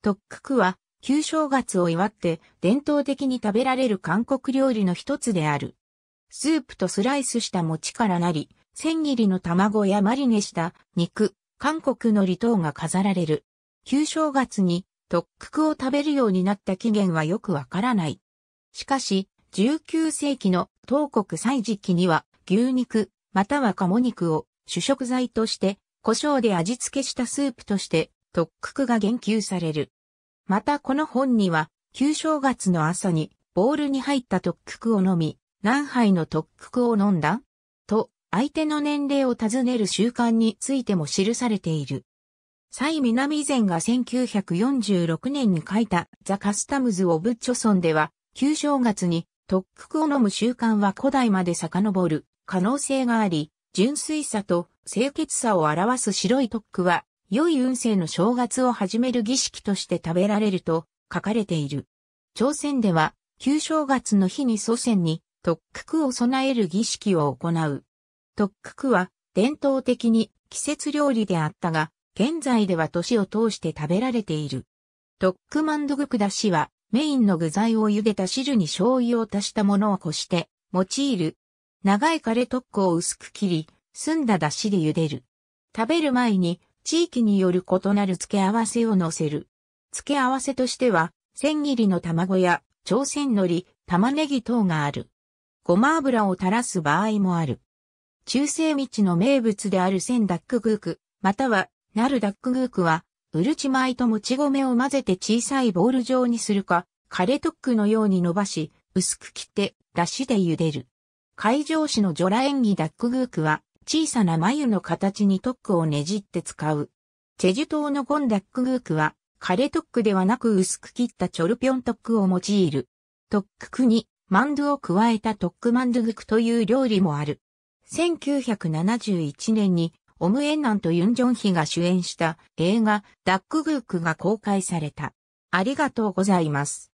特区は旧正月を祝って伝統的に食べられる韓国料理の一つである。スープとスライスした餅からなり、千切りの卵やマリネした肉、韓国の離島が飾られる。旧正月に特区を食べるようになった起源はよくわからない。しかし、19世紀の東国祭時期には牛肉または鴨肉を主食材として胡椒で味付けしたスープとして特区が言及される。またこの本には、旧正月の朝に、ボールに入った特区を飲み、何杯の特区を飲んだと、相手の年齢を尋ねる習慣についても記されている。蔡南前が1946年に書いたザ・カスタムズ・オブ・チョソンでは、旧正月に特区を飲む習慣は古代まで遡る可能性があり、純粋さと清潔さを表す白い特区は良い運勢の正月を始める儀式として食べられると書かれている。朝鮮では、旧正月の日に祖先に特区を備える儀式を行う。特区は伝統的に季節料理であったが、現在では年を通して食べられている。特区マンドグクダシは、メインの具材を茹でた汁に醤油を足したものをこして、用いる。長いカレトックを薄く切り、澄んだ出汁で茹でる。食べる前に地域による異なる付け合わせを乗せる。付け合わせとしては、千切りの卵や、朝鮮海苔、玉ねぎ等がある。ごま油を垂らす場合もある。中世道の名物である千ダックグーク、または、なるダックグークは、うるち米ともち米を混ぜて小さいボール状にするか、カレトックのように伸ばし、薄く切って、だしで茹でる。海上市のジョラ演技ダックグークは、小さな眉の形にトックをねじって使う。チェジュ島のゴンダックグークは、カレトックではなく薄く切ったチョルピョントックを用いる。トッククに、マンドゥを加えたトックマンドゥグクという料理もある。1971年に、オムエンナンとユンジョンヒが主演した映画、ダックグークが公開された。ありがとうございます。